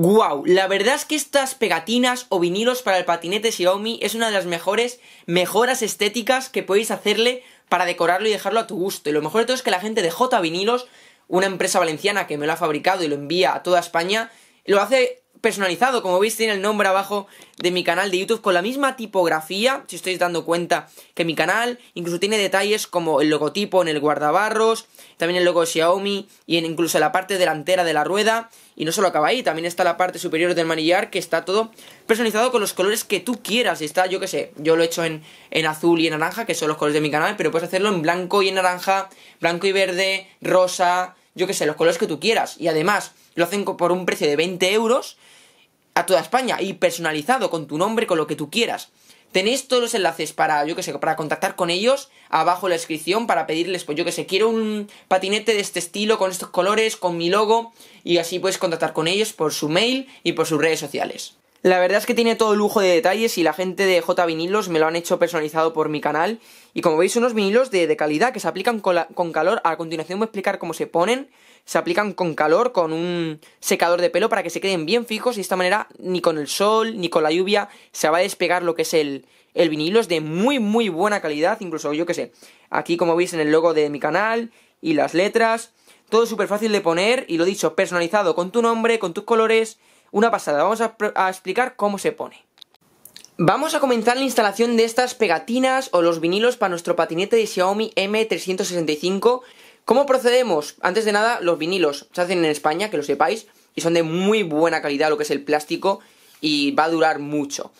Wow, la verdad es que estas pegatinas o vinilos para el patinete Xiaomi es una de las mejores mejoras estéticas que podéis hacerle para decorarlo y dejarlo a tu gusto. Y lo mejor de todo es que la gente de J Vinilos, una empresa valenciana que me lo ha fabricado y lo envía a toda España, lo hace personalizado, como veis tiene el nombre abajo de mi canal de YouTube con la misma tipografía, si estáis dando cuenta que mi canal incluso tiene detalles como el logotipo en el guardabarros, también el logo de Xiaomi y en incluso la parte delantera de la rueda y no solo acaba ahí, también está la parte superior del manillar que está todo personalizado con los colores que tú quieras, está yo que sé, yo lo he hecho en, en azul y en naranja que son los colores de mi canal, pero puedes hacerlo en blanco y en naranja, blanco y verde, rosa, yo que sé, los colores que tú quieras y además lo hacen por un precio de 20 euros a toda España y personalizado con tu nombre, con lo que tú quieras. Tenéis todos los enlaces para, yo que sé, para contactar con ellos abajo en la descripción para pedirles, pues yo que sé, quiero un patinete de este estilo, con estos colores, con mi logo y así puedes contactar con ellos por su mail y por sus redes sociales. La verdad es que tiene todo lujo de detalles y la gente de J Vinilos me lo han hecho personalizado por mi canal. Y como veis, unos vinilos de, de calidad que se aplican con, calor. A continuación voy a explicar cómo se ponen. Se aplican con calor, con un secador de pelo para que se queden bien fijos. Y de esta manera, ni con el sol, ni con la lluvia, se va a despegar lo que es el, el vinilo. Es de muy, muy buena calidad. Incluso, yo que sé, aquí como veis en el logo de mi canal y las letras. Todo súper fácil de poner y lo dicho, personalizado con tu nombre, con tus colores una pasada, vamos a, explicar cómo se pone. Vamos a comenzar la instalación de estas pegatinas o los vinilos para nuestro patinete de Xiaomi M365. ¿Cómo procedemos? Antes de nada, los vinilos se hacen en España, que lo sepáis, y son de muy buena calidad lo que es el plástico y va a durar mucho.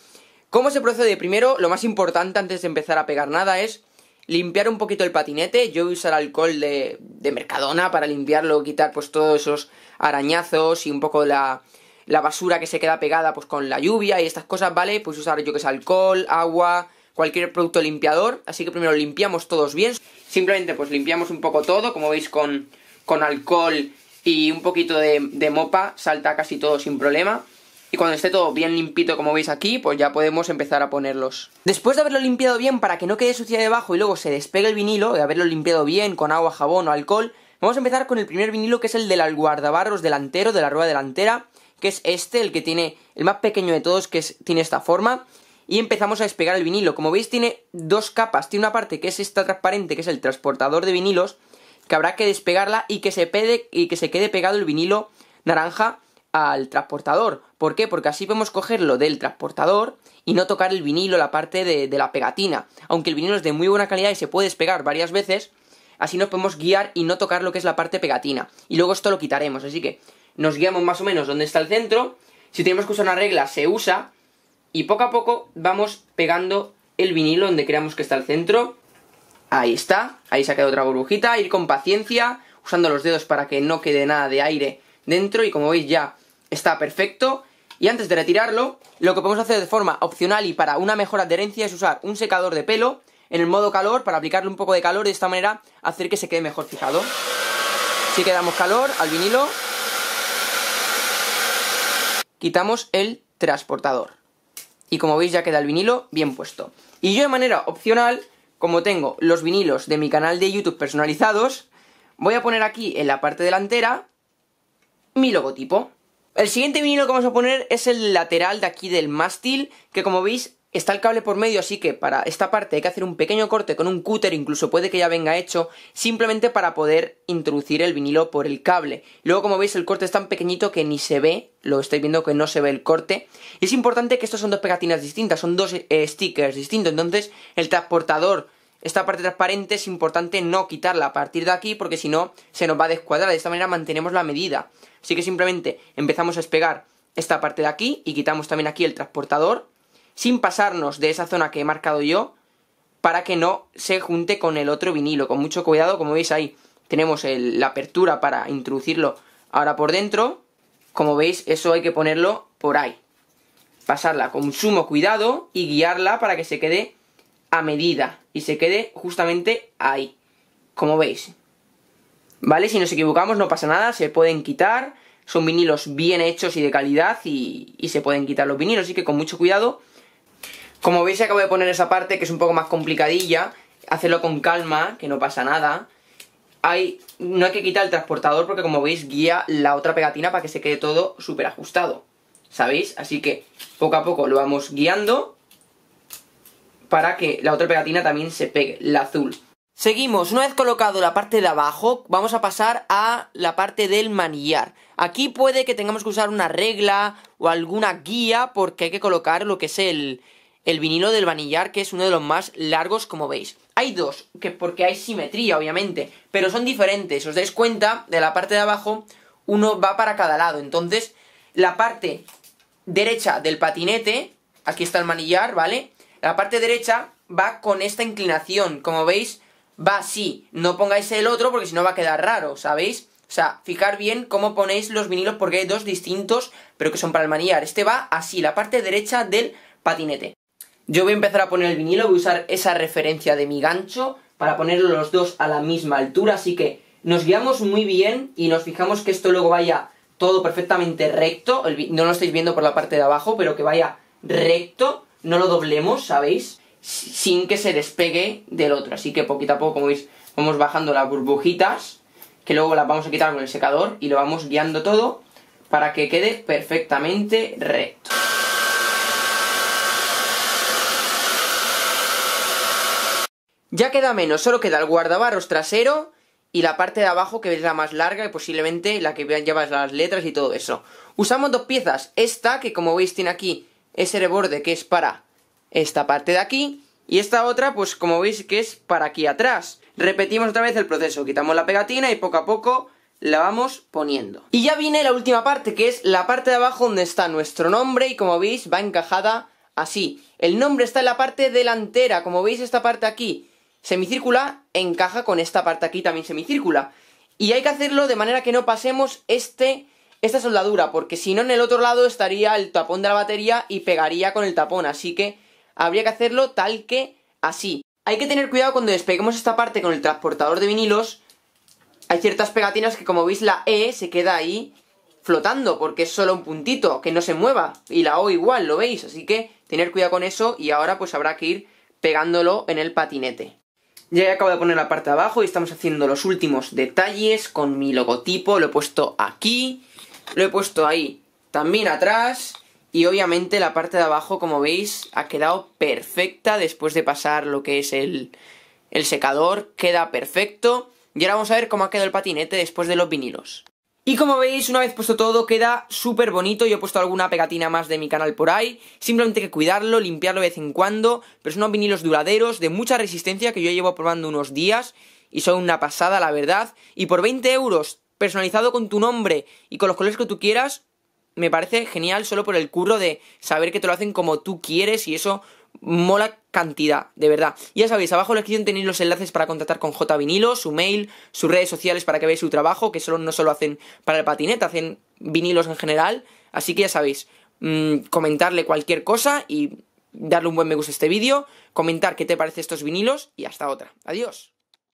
¿Cómo se procede? Primero, lo más importante antes de empezar a pegar nada es limpiar un poquito el patinete. Yo voy a usar alcohol de, de Mercadona para limpiarlo, quitar pues todos esos arañazos y un poco la, la basura que se queda pegada pues con la lluvia y estas cosas, ¿vale? Pues usar yo que es alcohol, agua, cualquier producto limpiador. Así que primero limpiamos todos bien. Simplemente pues limpiamos un poco todo, como veis con, con alcohol y un poquito de, de mopa salta casi todo sin problema. Y cuando esté todo bien limpito como veis aquí, pues ya podemos empezar a ponerlos. Después de haberlo limpiado bien para que no quede sucia debajo y luego se despegue el vinilo, de haberlo limpiado bien con agua, jabón o alcohol, vamos a empezar con el primer vinilo que es el del guardabarros delantero, de la rueda delantera que es este, el que tiene el más pequeño de todos, que tiene esta forma. Y empezamos a despegar el vinilo. Como veis tiene dos capas. Tiene una parte que es esta transparente, que es el transportador de vinilos, que habrá que despegarla y que se, y que se quede pegado el vinilo naranja al transportador. ¿Por qué? Porque así podemos cogerlo del transportador y no tocar el vinilo, la parte de, la pegatina. Aunque el vinilo es de muy buena calidad y se puede despegar varias veces, así nos podemos guiar y no tocar lo que es la parte pegatina. Y luego esto lo quitaremos. Así que nos guiamos más o menos donde está el centro. Si tenemos que usar una regla, se usa. Y poco a poco vamos pegando el vinilo donde creamos que está el centro. Ahí está, ahí se ha quedado otra burbujita. Ir con paciencia, usando los dedos para que no quede nada de aire dentro. Y como veis ya está perfecto. Y antes de retirarlo, lo que podemos hacer de forma opcional y para una mejor adherencia es usar un secador de pelo en el modo calor para aplicarle un poco de calor de esta manera hacer que se quede mejor fijado. si quedamos calor al vinilo quitamos el transportador. Y como veis ya queda el vinilo bien puesto. Y yo de manera opcional, como tengo los vinilos de mi canal de YouTube personalizados, voy a poner aquí en la parte delantera mi logotipo. El siguiente vinilo que vamos a poner es el lateral de aquí del mástil, que como veis Está el cable por medio, así que para esta parte hay que hacer un pequeño corte con un cúter, incluso puede que ya venga hecho, simplemente para poder introducir el vinilo por el cable. Luego, como veis, el corte es tan pequeñito que ni se ve, lo estáis viendo que no se ve el corte. Y es importante que estos son dos pegatinas distintas, son dos eh, stickers distintos, entonces el transportador, esta parte transparente es importante no quitarla a partir de aquí porque si no se nos va a descuadrar, de esta manera mantenemos la medida. Así que simplemente empezamos a despegar esta parte de aquí y quitamos también aquí el transportador sin pasarnos de esa zona que he marcado yo para que no se junte con el otro vinilo. Con mucho cuidado, como veis ahí tenemos la apertura para introducirlo ahora por dentro. Como veis, eso hay que ponerlo por ahí. Pasarla con sumo cuidado y guiarla para que se quede a medida y se quede justamente ahí. Como veis. ¿Vale? Si nos equivocamos no pasa nada, se pueden quitar. Son vinilos bien hechos y de calidad y, y se pueden quitar los vinilos. Así que con mucho cuidado como veis acabo de poner esa parte que es un poco más complicadilla, hacerlo con calma, que no pasa nada. Hay, no hay que quitar el transportador porque como veis guía la otra pegatina para que se quede todo súper ajustado. ¿Sabéis? Así que poco a poco lo vamos guiando para que la otra pegatina también se pegue, la azul. Seguimos, una vez colocado la parte de abajo, vamos a pasar a la parte del manillar. Aquí puede que tengamos que usar una regla o alguna guía porque hay que colocar lo que es el, el vinilo del vanillar, que es uno de los más largos, como veis. Hay dos, que porque hay simetría, obviamente, pero son diferentes. Os dais cuenta, de la parte de abajo, uno va para cada lado. Entonces, la parte derecha del patinete, aquí está el manillar, ¿vale? La parte derecha va con esta inclinación, como veis, va así. No pongáis el otro porque si no va a quedar raro, ¿sabéis? O sea, fijar bien cómo ponéis los vinilos porque hay dos distintos, pero que son para el manillar. Este va así, la parte derecha del patinete. Yo voy a empezar a poner el vinilo, voy a usar esa referencia de mi gancho para ponerlo los dos a la misma altura, así que nos guiamos muy bien y nos fijamos que esto luego vaya todo perfectamente recto, no lo estáis viendo por la parte de abajo, pero que vaya recto, no lo doblemos, ¿sabéis? Sin que se despegue del otro, así que poquito a poco, como veis, vamos bajando las burbujitas, que luego las vamos a quitar con el secador y lo vamos guiando todo para que quede perfectamente recto. Ya queda menos, solo queda el guardabarros trasero y la parte de abajo que es la más larga y posiblemente la que lleva las letras y todo eso. Usamos dos piezas, esta que como veis tiene aquí ese reborde que es para esta parte de aquí y esta otra pues como veis que es para aquí atrás. Repetimos otra vez el proceso, quitamos la pegatina y poco a poco la vamos poniendo. Y ya viene la última parte que es la parte de abajo donde está nuestro nombre y como veis va encajada así. El nombre está en la parte delantera, como veis esta parte aquí semicírcula encaja con esta parte aquí también semicírcula. Y hay que hacerlo de manera que no pasemos este, esta soldadura, porque si no en el otro lado estaría el tapón de la batería y pegaría con el tapón, así que habría que hacerlo tal que así. Hay que tener cuidado cuando despeguemos esta parte con el transportador de vinilos. Hay ciertas pegatinas que como veis la E se queda ahí flotando porque es solo un puntito, que no se mueva. Y la O igual, lo veis, así que tener cuidado con eso y ahora pues habrá que ir pegándolo en el patinete. Ya he acabado de poner la parte de abajo y estamos haciendo los últimos detalles con mi logotipo. Lo he puesto aquí, lo he puesto ahí también atrás. Y obviamente la parte de abajo, como veis, ha quedado perfecta después de pasar lo que es el, el secador. Queda perfecto. Y ahora vamos a ver cómo ha quedado el patinete después de los vinilos. Y como veis, una vez puesto todo, queda súper bonito. Yo he puesto alguna pegatina más de mi canal por ahí. Simplemente hay que cuidarlo, limpiarlo de vez en cuando. Pero son unos vinilos duraderos, de mucha resistencia, que yo llevo probando unos días. Y son una pasada, la verdad. Y por 20 euros, personalizado con tu nombre y con los colores que tú quieras, me parece genial solo por el curro de saber que te lo hacen como tú quieres y eso mola cantidad, de verdad. Ya sabéis, abajo en la descripción tenéis los enlaces para contactar con J Vinilo, su mail, sus redes sociales para que veáis su trabajo, que solo, no solo hacen para el patinete, hacen vinilos en general. Así que ya sabéis, mm, comentarle cualquier cosa y darle un buen me gusta a este vídeo, comentar qué te parece estos vinilos y hasta otra. Adiós.